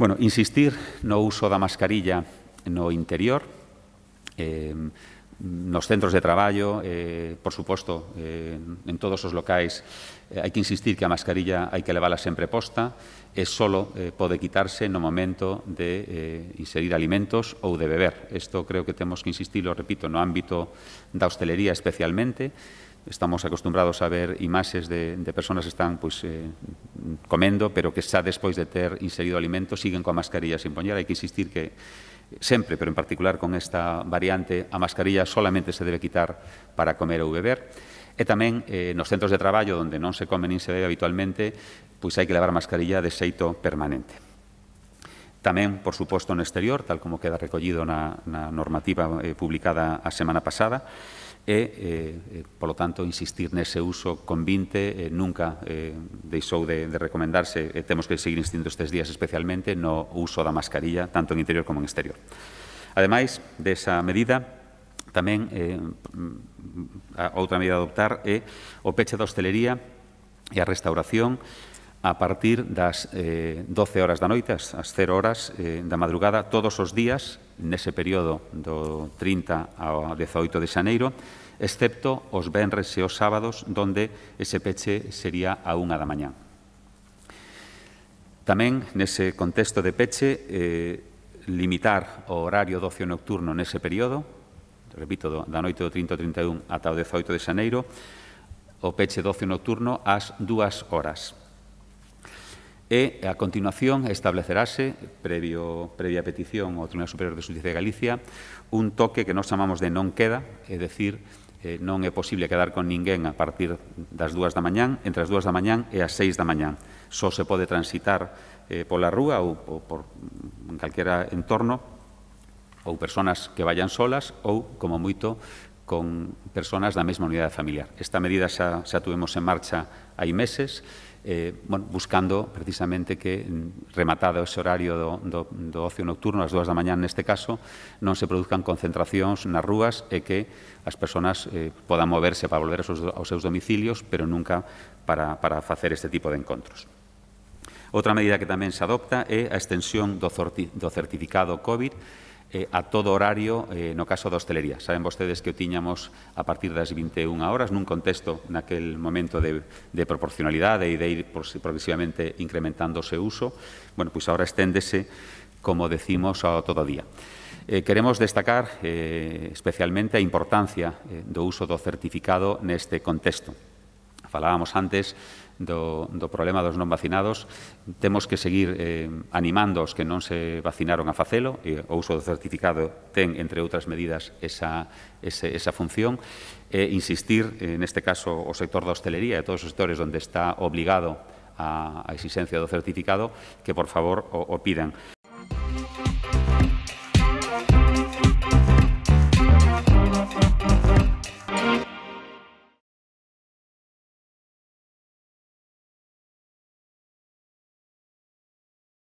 Bueno, insistir no uso da mascarilla no interior, eh, nos centros de traballo, eh, por suposto, eh, en todos os locais, eh, hai que insistir que a mascarilla hai que levarla sempre posta, e só eh, pode quitarse no momento de eh, inserir alimentos ou de beber. Isto creo que temos que lo repito, no ámbito da hostelería especialmente, estamos acostumbrados a ver imaxes de, de personas que están pois, eh, comendo, pero que xa despois de ter inserido alimento siguen coa mascarilla sin poñer. Hai que insistir que sempre, pero en particular con esta variante, a mascarilla solamente se debe quitar para comer ou beber. E tamén eh, nos centros de traballo onde non se come nin se bebe habitualmente, pois hai que levar a mascarilla de xeito permanente. Tamén, por suposto, no exterior, tal como queda recollido na, na normativa eh, publicada a semana pasada, e, eh, eh polo tanto, insistir nese uso convinte eh, nunca eh, deixou de, de recomendarse e temos que seguir insistindo estes días especialmente no uso da mascarilla, tanto en interior como en exterior. Ademais, desa medida, tamén eh, a outra medida a adoptar é o peche da hostelería e a restauración a partir das eh, 12 horas da noite, as, as 0 horas eh, da madrugada, todos os días, nese período do 30 ao 18 de xaneiro, excepto os benres e os sábados, donde ese peche sería a unha da mañá. Tamén, nese contexto de peche, eh, limitar o horario do ocio nocturno nese período, repito, do, da noite do 30 ao 31 ata o 18 de xaneiro, o peche do ocio nocturno ás dúas horas e, a continuación, establecerase, previo, previa petición ao Tribunal Superior de Justicia de Galicia, un toque que nós chamamos de non queda, é dicir, eh, non é posible quedar con ninguén a partir das dúas da mañán, entre as dúas da mañán e as seis da mañán. Só se pode transitar eh, pola rúa ou, ou por calquera entorno ou persoas que vayan solas ou, como moito, con personas da mesma unidade familiar. Esta medida xa, xa tuvemos en marcha hai meses, eh, bueno, buscando precisamente que mm, rematado ese horario do, do, do ocio nocturno, as dúas da mañá neste caso, non se produzcan concentracións nas rúas e que as persoas eh, podan moverse para volver aos seus, aos seus domicilios, pero nunca para, para facer este tipo de encontros. Outra medida que tamén se adopta é a extensión do, do certificado COVID eh, a todo horario eh, no caso da hostelería. Saben vostedes que o tiñamos a partir das 21 horas nun contexto naquel momento de, de proporcionalidade e de ir progresivamente incrementando o seu uso. Bueno, pois agora esténdese, como decimos, ao todo día. Eh, queremos destacar eh, especialmente a importancia eh, do uso do certificado neste contexto Falábamos antes do, do problema dos non vacinados, temos que seguir eh, animando os que non se vacinaron a facelo, e o uso do certificado ten, entre outras medidas, esa, ese, esa función, e insistir, en eh, este caso, o sector da hostelería e todos os sectores onde está obligado a, a exigencia do certificado, que, por favor, o, o pidan.